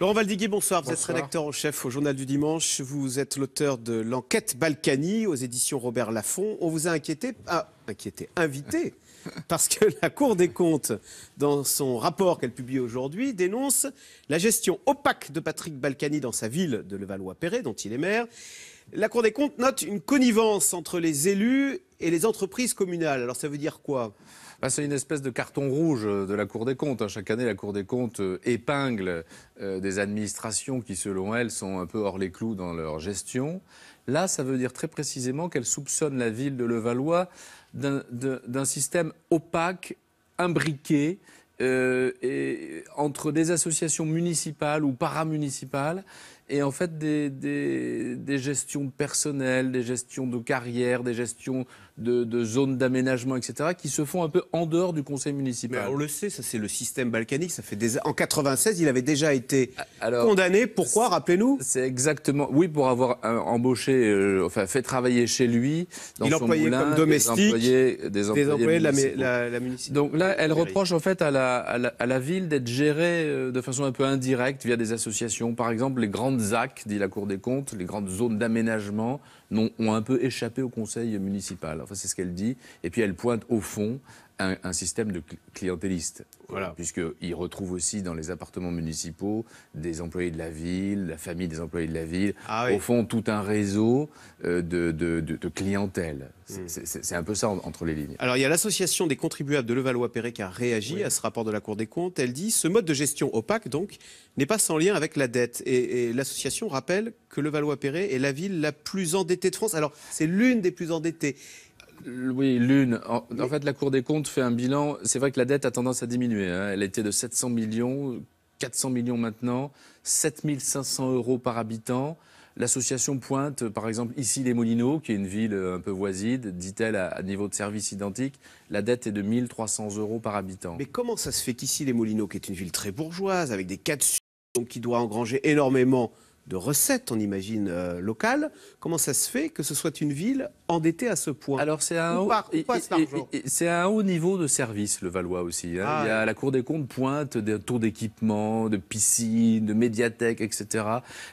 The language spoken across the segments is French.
Laurent Valdigui, bonsoir. Vous êtes rédacteur en chef au Journal du Dimanche. Vous êtes l'auteur de l'enquête Balkany aux éditions Robert Laffont. On vous a inquiété, ah, inquiété, invité, parce que la Cour des comptes, dans son rapport qu'elle publie aujourd'hui, dénonce la gestion opaque de Patrick Balkany dans sa ville de Levallois-Perret, dont il est maire. La Cour des comptes note une connivence entre les élus et les entreprises communales. Alors ça veut dire quoi bah, c'est une espèce de carton rouge euh, de la Cour des comptes. Hein. Chaque année, la Cour des comptes euh, épingle euh, des administrations qui, selon elle, sont un peu hors les clous dans leur gestion. Là, ça veut dire très précisément qu'elle soupçonne la ville de Levallois d'un système opaque, imbriqué, entre des associations municipales ou paramunicipales et en fait des, des, gestions personnelles, des gestions de carrière, des gestions de, zones d'aménagement, etc., qui se font un peu en dehors du conseil municipal. Mais on le sait, ça c'est le système balkanique. Ça fait des... En 96, il avait déjà été condamné. Pourquoi Rappelez-nous. C'est exactement. Oui, pour avoir euh, embauché, euh, enfin fait travailler chez lui. Dans son moulin, domestique. Des employés, des employés, la, municipalité. Donc là, elle reproche en fait à la, à la ville d'être gérée euh, de façon un peu indirecte via des associations, par exemple les grandes ZAC, dit la Cour des comptes, les grandes zones d'aménagement ont un peu échappé au conseil municipal. Enfin, c'est ce qu'elle dit. Et puis elle pointe au fond un, système de clientéliste, voilà. puisqu'il retrouve aussi dans les appartements municipaux des employés de la ville, la famille des employés de la ville, ah au fond tout un réseau euh, de, clientèle. Hmm. C'est un peu ça entre les lignes. Alors il y a l'association des contribuables de Levallois-Perret qui a réagi à ce rapport de la Cour des comptes. Elle dit ce mode de gestion opaque donc n'est pas sans lien avec la dette. Et, l'association rappelle que Levallois-Perret est la ville la plus endettée de France. Alors c'est l'une des plus endettées. Oui, l'une. En, fait, la Cour des comptes fait un bilan. C'est vrai que la dette a tendance à diminuer. Hein. Elle était de 700 millions, 400 millions maintenant, 7500 euros par habitant. L'association pointe, par exemple, ici les Moulineaux, qui est une ville un peu voisine, dit-elle, à, niveau de service identique, la dette est de 1300 euros par habitant. Mais comment ça se fait qu'ici les Moulineaux, qui est une ville très bourgeoise, avec des cas donc qui doit engranger énormément de recettes, on imagine, euh, locales, comment ça se fait que ce soit une ville endetté à ce point Alors c'est un, haut, c'est un haut niveau de service, le Valois aussi. Hein. Ah il y a la Cour des comptes pointe des tours d'équipement, de piscine, de médiathèque, etc.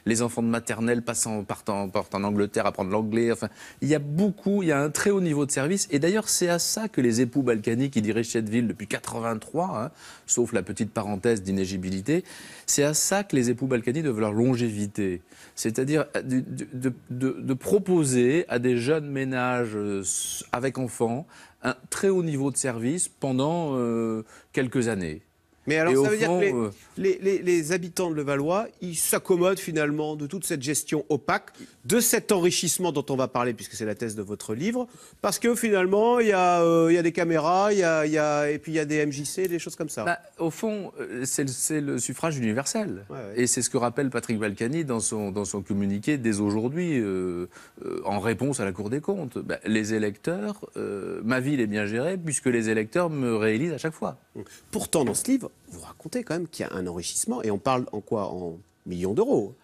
Les enfants de maternelle passant partant, partent en Angleterre apprendre l'anglais. Enfin, il y a beaucoup, il y a un très haut niveau de service. Et d'ailleurs, c'est à ça que les époux balkaniques qui dirigent cette ville depuis 83, hein, sauf la petite parenthèse d'inégibilité, c'est à ça que les époux balkaniques doivent leur longévité. C'est-à-dire euh, de, de proposer à des jeunes ménages euh, avec enfants, un très haut niveau de service pendant euh, quelques années. Mais alors, ça veut dire que euh, les, habitants de Levallois, ils s'accommodent finalement de toute cette gestion opaque, de cet enrichissement dont on va parler, puisque c'est la thèse de votre livre, parce que finalement, il y, a euh, des caméras, y y a, et puis il y a des MJC, des choses comme ça. Bah, au fond, euh, c'est le, suffrage universel. Et c'est ce que rappelle Patrick Balkany dans son, dans son communiqué dès aujourd'hui, en réponse à la Cour des comptes. Bah, les électeurs, ma ville est bien gérée, puisque les électeurs me réélisent à chaque fois. Pourtant, dans ce livre, vous racontez quand même qu'il y a un enrichissement. Et on parle en quoi En millions d'euros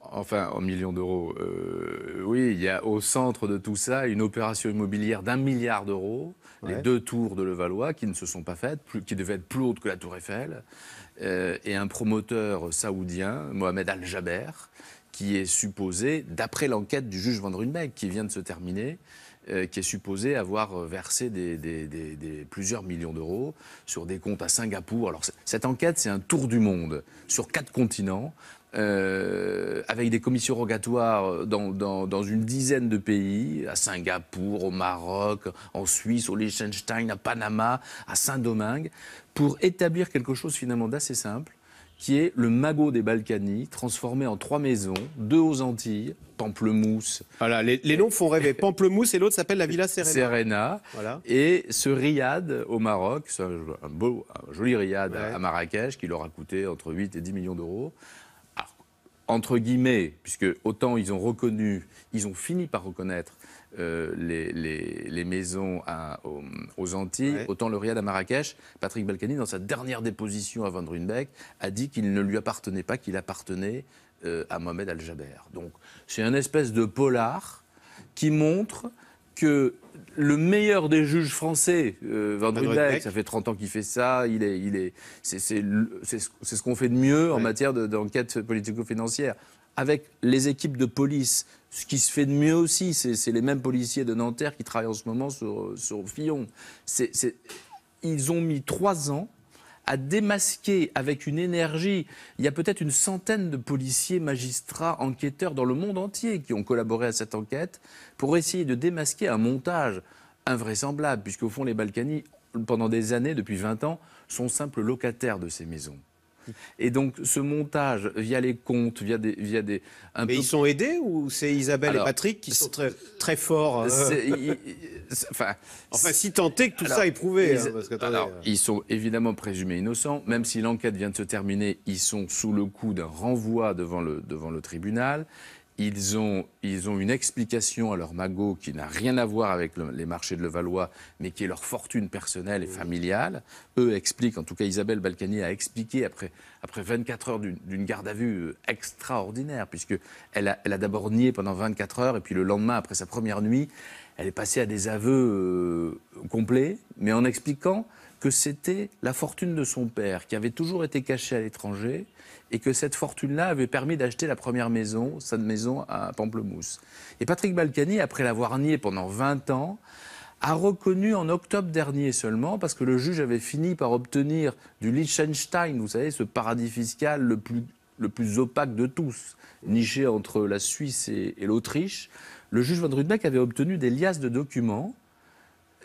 Enfin, en millions d'euros. Euh, oui, il y a au centre de tout ça une opération immobilière d'un milliard d'euros, les deux tours de Levallois qui ne se sont pas faites, qui devaient être plus hautes que la tour Eiffel, euh, et un promoteur saoudien, Mohamed Al-Jaber, qui est supposé, d'après l'enquête du juge Van Runbeek qui vient de se terminer, euh, qui est supposé avoir euh, versé plusieurs millions d'euros sur des comptes à Singapour. Alors cette enquête, c'est un tour du monde sur quatre continents. Euh, avec des commissions rogatoires dans, une dizaine de pays, à Singapour, au Maroc, en Suisse, au Liechtenstein, à Panama, à Saint-Domingue, pour établir quelque chose finalement d'assez simple, qui est le magot des Balkany, transformé en trois maisons, deux aux Antilles, Pamplemousse. Voilà, les, noms font rêver. Pamplemousse et l'autre s'appelle la Villa Serena. Serena. Et ce Riyad au Maroc, c'est un, beau, joli riad à Marrakech qui leur a coûté entre 8 et 10 millions d'euros. Entre guillemets, puisque autant ils ont reconnu, ils ont fini par reconnaître euh, les, maisons aux, Antilles, autant le Riyad à Marrakech, Patrick Balkany, dans sa dernière déposition à Van Runbeck, a dit qu'il ne lui appartenait pas, qu'il appartenait euh, à Mohamed Al-Jaber. Donc c'est un espèce de polar qui montre que le meilleur des juges français, euh, Van ça fait 30 ans qu'il fait ça, il est, il est, c'est, ce qu'on fait de mieux en matière d'enquête politico-financière avec les équipes de police. Ce qui se fait de mieux aussi, c'est les mêmes policiers de Nanterre qui travaillent en ce moment sur, Fillon. Ils ont mis trois ans à démasquer avec une énergie. Il y a peut-être une centaine de policiers, magistrats, enquêteurs dans le monde entier qui ont collaboré à cette enquête pour essayer de démasquer un montage invraisemblable, puisqu'au fond, les Balkany, pendant des années, depuis 20 ans, sont simples locataires de ces maisons. Et donc ce montage via les comptes, via des, via des. Mais ils sont aidés ou c'est Isabelle et Patrick qui sont très très forts euh Enfin, si tentés que tout ça est prouvé. Hein, ils... Euh. ils sont évidemment présumés innocents, même si l'enquête vient de se terminer, ils sont sous le coup d'un renvoi devant le devant le tribunal. Ils ont, une explication à leur magot qui n'a rien à voir avec les marchés de Levallois, mais qui est leur fortune personnelle et familiale. Eux expliquent, en tout cas Isabelle Balkany a expliqué après, après 24 heures d'une garde à vue euh, extraordinaire, puisqu'elle a, elle a d'abord nié pendant 24 heures, et puis le lendemain, après sa première nuit, elle est passée à des aveux euh, complets, mais en expliquant que c'était la fortune de son père qui avait toujours été cachée à l'étranger et que cette fortune-là avait permis d'acheter la première maison, sa maison à Pamplemousse. Et Patrick Balkany, après l'avoir nié pendant 20 ans, a reconnu en octobre dernier seulement, parce que le juge avait fini par obtenir du Liechtenstein, vous savez, ce paradis fiscal le plus, opaque de tous, niché entre la Suisse et, l'Autriche, le juge Van Rudbeck avait obtenu des liasses de documents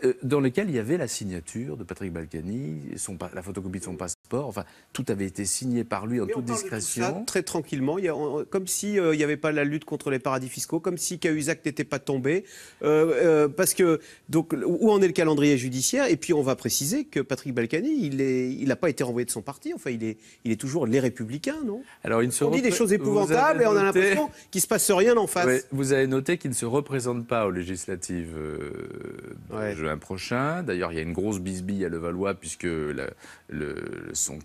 euh, dans lequel il y avait la signature de Patrick Balkany, son, la photocopie de son passeport Enfin, tout avait été signé par lui en toute discrétion. très tranquillement, il comme s'il si, n'y euh, avait pas la lutte contre les paradis fiscaux, comme si Cahuzac n'était pas tombé. Euh, euh, parce que, donc, où en est le calendrier judiciaire Et puis, on va préciser que Patrick Balkany, il n'a pas été renvoyé de son parti. Enfin, il est, il est toujours les Républicains, non Alors, On dit des choses épouvantables et on a l'impression qu'il ne se passe rien en face. vous avez noté qu'il ne se représente pas aux législatives euh, juin prochain. D'ailleurs, il y a une grosse bisbille à Levallois puisque le, le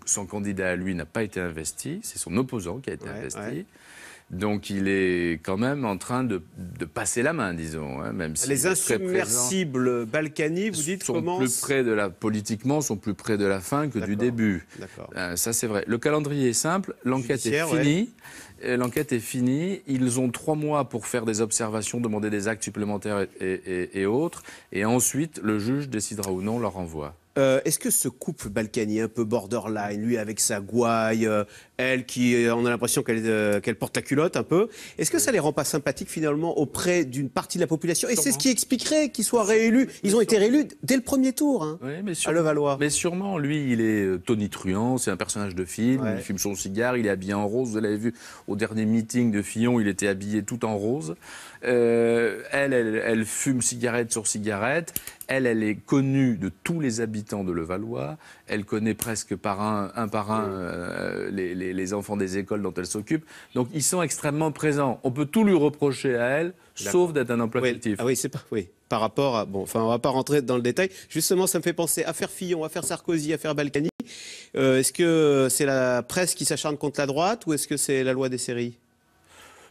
son, candidat à lui n'a pas été investi, c'est son opposant qui a été investi. Donc il est quand même en train de, passer la main, disons. Hein, même Les insubmersibles Balkany, vous dites sont plus près de la politiquement sont plus près de la fin que du début. Euh, ça c'est vrai. Le calendrier est simple, l'enquête est finie. Euh, l'enquête est finie. Ils ont trois mois pour faire des observations, demander des actes supplémentaires et, autres, et ensuite le juge décidera ou non leur renvoi. Euh, est-ce que ce couple balkany un peu borderline, lui avec sa gouaille, euh, elle qui, euh, on a l'impression qu'elle porte la culotte un peu, est-ce que ça les rend pas sympathiques finalement auprès d'une partie de la population Et c'est ce qui expliquerait qu'ils soient réélus. Ils ont été réélus dès le premier tour hein, mais sûrement, à Levallois. Mais sûrement, lui, il est Tony Truant, c'est un personnage de film, il fume son cigare, il est habillé en rose. Vous l'avez vu au dernier meeting de Fillon, il était habillé tout en rose. elle, elle fume cigarette sur cigarette. Elle, elle est connue de tous les habitants de Levallois. Elle connaît presque par un, par un euh, les, enfants des écoles dont elle s'occupe. Donc ils sont extrêmement présents. On peut tout lui reprocher à elle, sauf d'être un emploi oui. Ah oui, c'est pas. Oui. Par rapport à. Bon, enfin, on va pas rentrer dans le détail. Justement, ça me fait penser à faire Fillon, à faire Sarkozy, à faire Balkany. Euh, est-ce que c'est la presse qui s'acharne contre la droite ou est-ce que c'est la loi des séries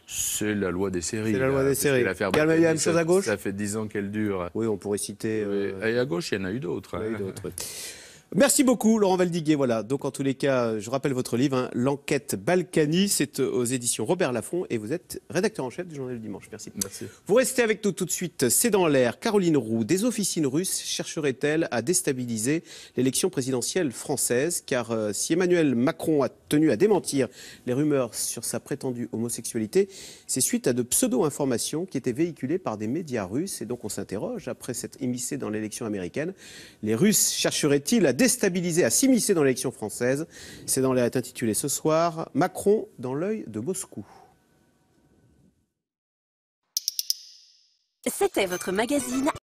c'est la loi des séries. C'est la loi ah, des séries. Il y a la même chose à gauche Ça fait 10 ans qu'elle dure. Oui, on pourrait citer. Euh... Et à gauche, il y en a eu d'autres. Il y en a eu hein. d'autres. Merci beaucoup, Laurent Valdiguier. Voilà. Donc, en tous les cas, je rappelle votre livre, hein, L'enquête Balkany. C'est euh, aux éditions Robert Laffont et vous êtes rédacteur en chef du journal du dimanche. Merci. Merci. Vous restez avec nous tout de suite. C'est dans l'air. Caroline Roux, des officines russes chercherait-elle à déstabiliser l'élection présidentielle française Car euh, si Emmanuel Macron a tenu à démentir les rumeurs sur sa prétendue homosexualité, c'est suite à de pseudo-informations qui étaient véhiculées par des médias russes. Et donc, on s'interroge, après cette émissée dans l'élection américaine, les Russes chercheraient-ils à déstabiliser, à s'immiscer dans l'élection française. C'est dans l'air intitulé ce soir Macron dans l'œil de Moscou. C'était votre magazine.